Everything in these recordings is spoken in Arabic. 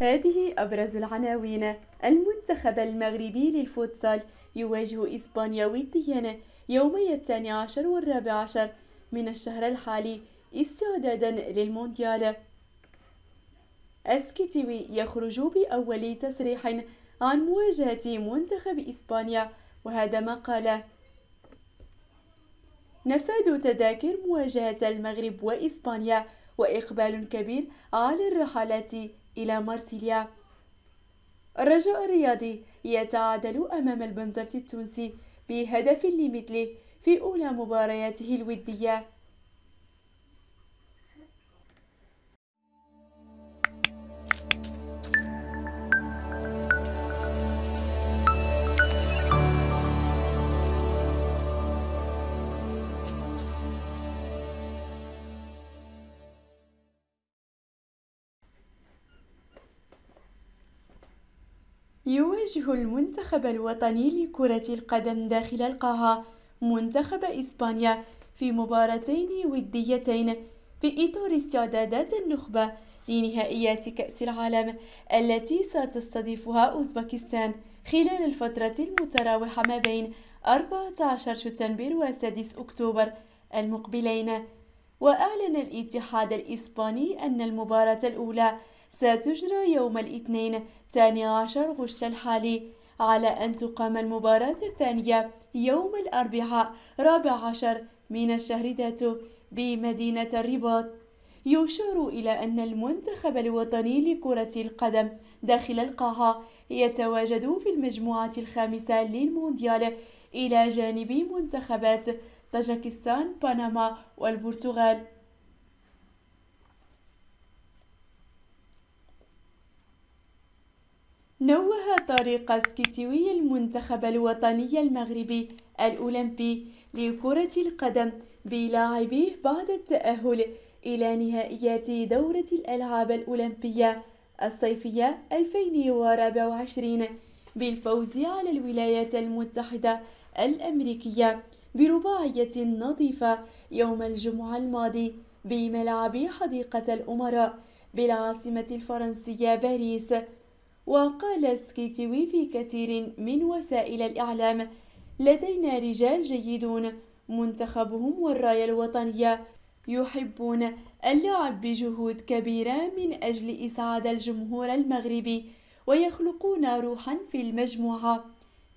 هذه أبرز العناوين المنتخب المغربي للفوتسال يواجه إسبانيا وديا يومي الثاني عشر والرابع عشر من الشهر الحالي استعدادا للمونديال أسكيتيوي يخرج بأول تصريح عن مواجهة منتخب إسبانيا وهذا ما قاله نفاد تذاكر مواجهة المغرب وإسبانيا وإقبال كبير على الرحلات إلى مارسيليا الرجاء الرياضي يتعادل أمام البنزرت التونسي بهدف لمثله في أولى مبارياته الودية يواجه المنتخب الوطني لكرة القدم داخل القاعة منتخب إسبانيا في مباراتين وديتين في إطار استعدادات النخبة لنهائيات كأس العالم التي ستستضيفها أوزبكستان خلال الفترة المتراوحة ما بين 14 شتنبر و 6 أكتوبر المقبلين وأعلن الاتحاد الإسباني أن المباراة الأولى ستجرى يوم الاثنين 12 غشت الحالي على أن تقام المباراة الثانية يوم الأربعاء 14 من الشهر ذاته بمدينة الرباط يشار إلى أن المنتخب الوطني لكرة القدم داخل القاعة يتواجد في المجموعة الخامسة للمونديال إلى جانب منتخبات طاجكستان بنما والبرتغال نوه طريق سكيتيوي المنتخب الوطني المغربي الأولمبي لكرة القدم بلاعبيه بعد التأهل إلى نهائيات دورة الألعاب الأولمبية الصيفية 2024 بالفوز على الولايات المتحدة الأمريكية برباعية نظيفة يوم الجمعة الماضي بملعب حديقة الأمراء بالعاصمة الفرنسية باريس وقال سكيتيوي في كثير من وسائل الإعلام لدينا رجال جيدون منتخبهم والراية الوطنية يحبون اللعب بجهود كبيرة من أجل إسعاد الجمهور المغربي ويخلقون روحا في المجموعة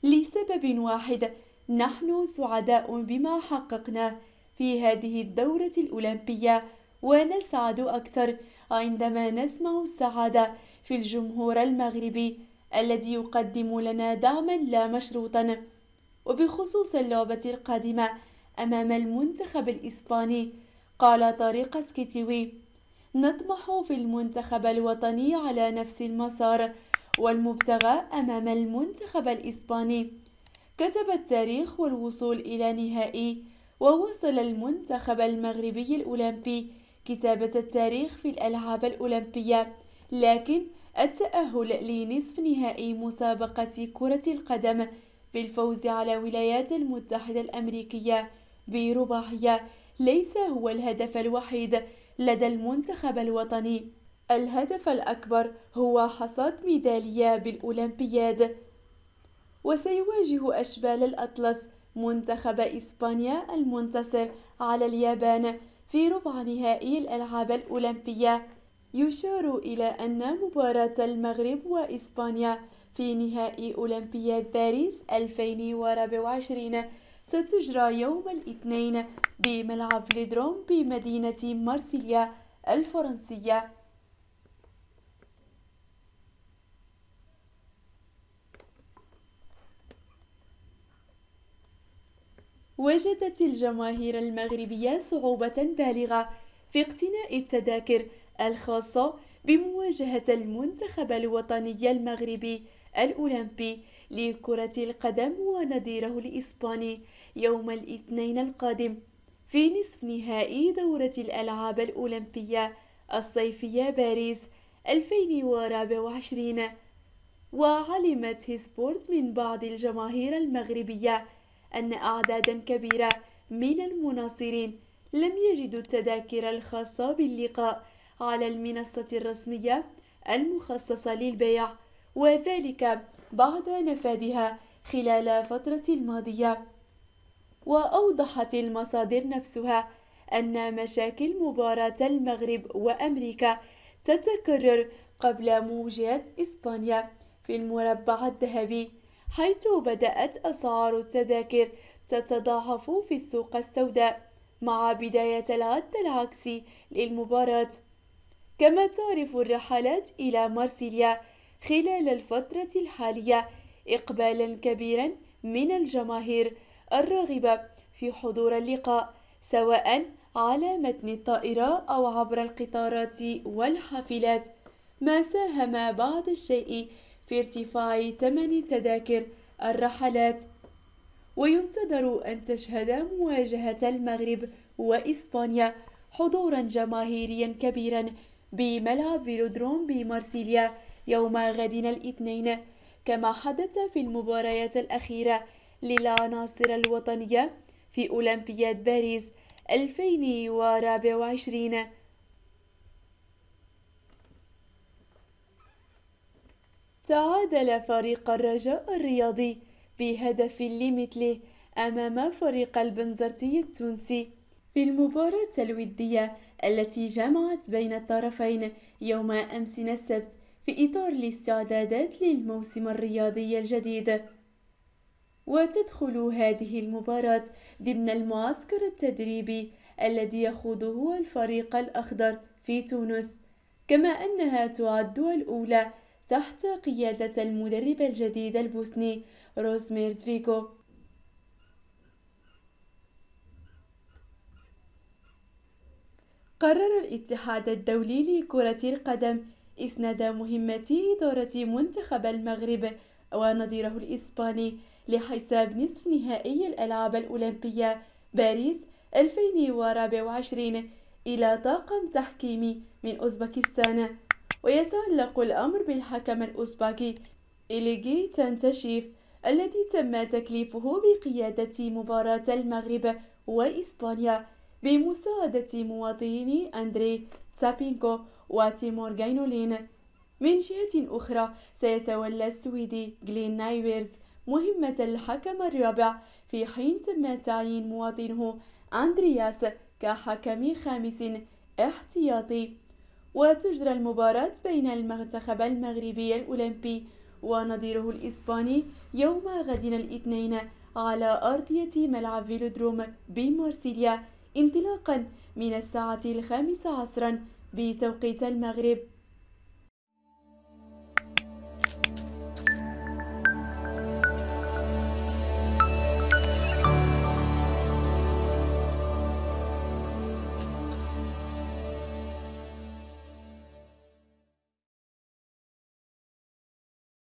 لسبب واحد نحن سعداء بما حققناه في هذه الدورة الأولمبية ونسعد أكثر عندما نسمع السعادة في الجمهور المغربي الذي يقدم لنا دعما لا مشروطا وبخصوص اللعبة القادمة أمام المنتخب الإسباني قال طارق سكيتيوي نطمح في المنتخب الوطني على نفس المسار والمبتغى أمام المنتخب الإسباني كتب التاريخ والوصول إلى نهائي ووصل المنتخب المغربي الأولمبي كتابة التاريخ في الألعاب الأولمبية لكن التأهل لنصف نهائي مسابقة كرة القدم بالفوز على الولايات المتحدة الأمريكية برباعية ليس هو الهدف الوحيد لدى المنتخب الوطني الهدف الأكبر هو حصاد ميدالية بالأولمبياد وسيواجه أشبال الأطلس منتخب إسبانيا المنتصر على اليابان في ربع نهائي الألعاب الأولمبية يشار إلى أن مباراة المغرب وإسبانيا في نهائي أولمبياد باريس 2024 ستجرى يوم الاثنين بملعب ليدروم بمدينة مارسيليا الفرنسية وجدت الجماهير المغربية صعوبة بالغة في اقتناء التذاكر الخاصة بمواجهة المنتخب الوطني المغربي الأولمبي لكرة القدم ونظيره الإسباني يوم الاثنين القادم في نصف نهائي دورة الألعاب الأولمبية الصيفية باريس 2024 وعلمت هيسبورت من بعض الجماهير المغربية أن أعدادا كبيرة من المناصرين لم يجدوا التذاكر الخاصة باللقاء على المنصة الرسمية المخصصة للبيع وذلك بعد نفادها خلال فترة الماضية وأوضحت المصادر نفسها أن مشاكل مباراة المغرب وأمريكا تتكرر قبل موجات إسبانيا في المربع الذهبي حيث بدأت أسعار التذاكر تتضاعف في السوق السوداء مع بداية العد العكسي للمباراة كما تعرف الرحلات إلى مارسيليا خلال الفترة الحالية إقبالا كبيرا من الجماهير الراغبة في حضور اللقاء سواء على متن الطائرة أو عبر القطارات والحافلات ما ساهم بعض الشيء في ارتفاع ثمن تذاكر الرحلات وينتظر أن تشهد مواجهة المغرب وإسبانيا حضورا جماهيريا كبيرا بملعب فيلودروم بمارسيليا يوم غد الاثنين كما حدث في المباريات الأخيرة للعناصر الوطنية في أولمبياد باريس 2024 تعادل فريق الرجاء الرياضي بهدف لمثله أمام فريق البنزرتي التونسي في المباراة الودية التي جمعت بين الطرفين يوم أمس السبت في إطار الاستعدادات للموسم الرياضي الجديد وتدخل هذه المباراة ضمن المعسكر التدريبي الذي يخوضه الفريق الأخضر في تونس كما أنها تعد الأولى تحت قيادة المدرب الجديد البوسني روزمير زفيكو قرر الاتحاد الدولي لكرة القدم إسناد مهمة إدارة منتخب المغرب ونظيره الإسباني لحساب نصف نهائي الألعاب الأولمبية باريس 2024 إلى طاقم تحكيمي من أوزبكستان ويتعلق الأمر بالحكم الأوزباكي إليغي تانتشيف الذي تم تكليفه بقيادة مباراة المغرب وإسبانيا بمساعدة مواطني أندري تابينكو وتيمور جاينولين من جهة أخرى سيتولى السويدي جلين نايويرز مهمة الحكم الرابع في حين تم تعيين مواطنه أندرياس كحكم خامس احتياطي وتجرى المباراة بين المنتخب المغربي الأولمبي ونظيره الإسباني يوم غد الاثنين على أرضية ملعب فيلودروم بمارسيليا انطلاقا من الساعة الخامسة عصرا بتوقيت المغرب